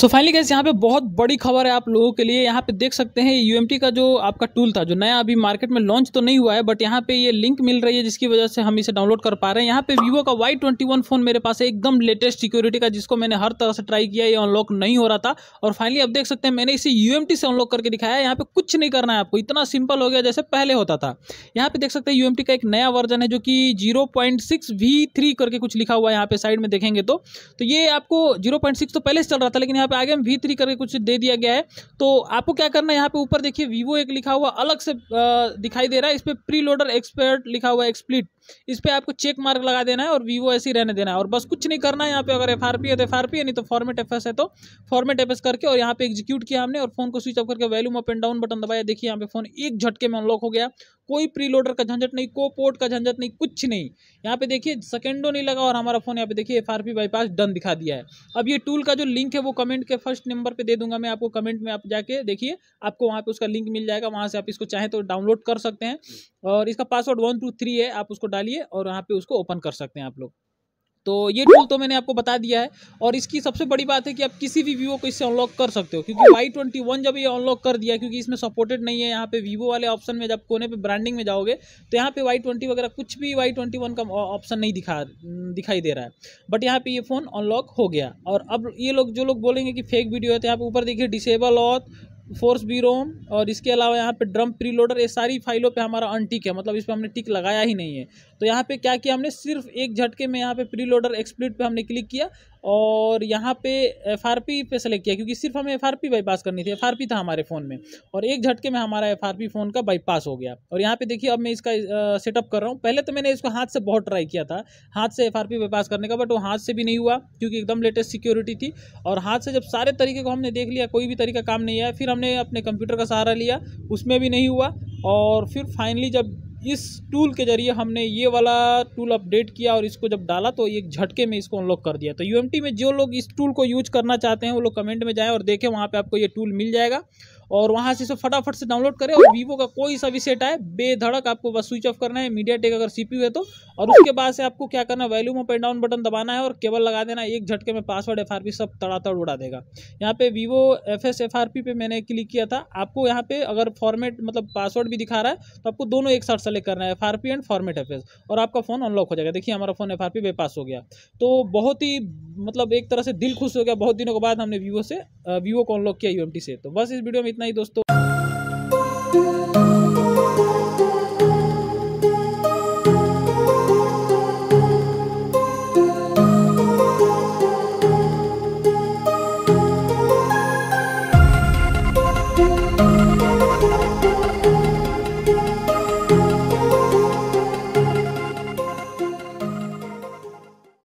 so finally gas यहाँ पे बहुत बड़ी खबर है आप लोगों के लिए यहाँ पे देख सकते हैं यू का जो आपका टूल था जो नया अभी मार्केट में लॉन्च तो नहीं हुआ है बट यहाँ पे ये लिंक मिल रही है जिसकी वजह से हम इसे डाउनलोड कर पा रहे हैं यहाँ पे वीवो का वाई ट्वेंटी वन फोन मेरे पास है एकदम लेटेस्ट सिक्योरिटी का जिसको मैंने हर तरह से ट्राई किया ये अनलॉक नहीं हो रहा था और फाइनली आप देख सकते हैं मैंने इसे यू से अनलॉक करके दिखाया यहाँ पे कुछ नहीं करना है आपको इतना सिंपल हो गया जैसे पहले होता था यहाँ पे देख सकते हैं यू का एक नया वर्जन है जो कि जीरो करके कुछ लिखा हुआ है यहाँ पे साइड में देखेंगे तो, तो ये आपको जीरो तो पहले से चल रहा था लेकिन पे आगे वी थ्री करके कुछ दे दिया गया है तो आपको क्या करना है यहाँ पे ऊपर देखिए वीवो एक लिखा हुआ अलग से दिखाई दे रहा है इस पर प्री लोडर एक्सपर्ट लिखा हुआ एक्सप्लिट इस पर आपको चेक मार्क लगा देना है और वीवो ऐसे ही रहने देना है और बस कुछ नहीं करना है यहाँ पे अगर एफ है तो एफ है नहीं तो फॉर्मेट एफ है तो फॉर्मेट एफ करके और यहाँ पे एग्जीक्यूट किया हमने और फोन को स्विच ऑफ करके volume up and down button दबाया देखिए यहाँ पे फोन एक झटके में अनलॉक हो गया कोई प्रीलोडर का झंझट नहीं को पोर्ट का झंझट नहीं कुछ नहीं यहाँ पे देखिए सेकेंडो नहीं लगा और हमारा फ़ोन यहाँ पे देखिए एफ बाईपास डन दिखा दिया है अब ये टूल का जो लिंक है वो कमेंट के फर्स्ट नंबर पर दे दूंगा मैं आपको कमेंट में आप जाके देखिए आपको वहाँ पे उसका लिंक मिल जाएगा वहाँ से आप इसको चाहें तो डाउनलोड कर सकते हैं और इसका पासवर्ड वन टू थ्री है आप उसको डालिए और वहाँ पर उसको ओपन कर सकते हैं आप लोग तो ये टूल तो मैंने आपको बता दिया है और इसकी सबसे बड़ी बात है कि आप किसी भी वीवो को इससे अनलॉक कर सकते हो क्योंकि वाई ट्वेंटी वन जब ये अनलॉक कर दिया क्योंकि इसमें सपोर्टेड नहीं है यहाँ पे वीवो वाले ऑप्शन में जब कोने पे ब्रांडिंग में जाओगे तो यहाँ पे वाई ट्वेंटी वगैरह कुछ भी वाई ट्वेंटी वन का ऑप्शन नहीं दिखा दिखाई दे रहा है बट यहाँ पे ये फ़ोन अनलॉक हो गया और अब ये लोग जो लोग बोलेंगे कि फेक वीडियो है तो यहाँ पर ऊपर देखिए डिसेबल और फोर्स बी रोम और इसके अलावा यहाँ पे ड्रम प्री लोडर ये सारी फाइलों पे हमारा अनटिक है मतलब इस पर हमने टिक लगाया ही नहीं है तो यहाँ पे क्या किया हमने सिर्फ एक झटके में यहाँ पे प्री लोडर एक्सप्लिट पे हमने क्लिक किया और यहाँ पे एफ आर पी पे सेलेक्ट किया क्योंकि सिर्फ हमें एफ आर पी बाईपास करनी थी एफ आर पी था हमारे फ़ोन में और एक झटके में हमारा एफ आर पी फ़ोन का बाईपास हो गया और यहाँ पे देखिए अब मैं इसका सेटअप कर रहा हूँ पहले तो मैंने इसको हाथ से बहुत ट्राई किया था हाथ से एफ आर पी बाईपास करने का बट वो हाथ से भी नहीं हुआ क्योंकि एकदम लेटेस्ट सिक्योरिटी थी और हाथ से जब सारे तरीके को हमने देख लिया कोई भी तरीका काम नहीं आया फिर हम हमने अपने कंप्यूटर का सहारा लिया उसमें भी नहीं हुआ और फिर फाइनली जब इस टूल के ज़रिए हमने ये वाला टूल अपडेट किया और इसको जब डाला तो एक झटके में इसको अनलॉक कर दिया तो यू में जो लोग इस टूल को यूज करना चाहते हैं वो लोग कमेंट में जाएँ और देखें वहाँ पर आपको ये टूल मिल जाएगा और वहाँ से इसे फटाफट से डाउनलोड करें और वीवो का कोई सा भी सेट आए बेधड़क आपको बस स्विच ऑफ करना है मीडिया टेक अगर सीपीयू है तो और उसके बाद से आपको क्या करना है volume up and down button दबाना है और केबल लगा देना एक झटके में पासवर्ड एफ सब तड़ातड़ उड़ा देगा यहाँ पे Vivo F S F R P पे मैंने क्लिक किया था आपको यहाँ पे अगर फॉर्मेट मतलब पासवर्ड भी दिखा रहा है तो आपको दोनों एक साथ सेलेक्ट करना है F R P and format F S और आपका फ़ोन अनलॉक हो जाएगा देखिए हमारा फ़ोन एफ आर पी हो गया तो बहुत ही मतलब एक तरह से दिल खुश हो गया बहुत दिनों के बाद हमने वीवो से वीवो को अनलॉक किया यू से तो बस इस वीडियो में इतना ही दोस्तों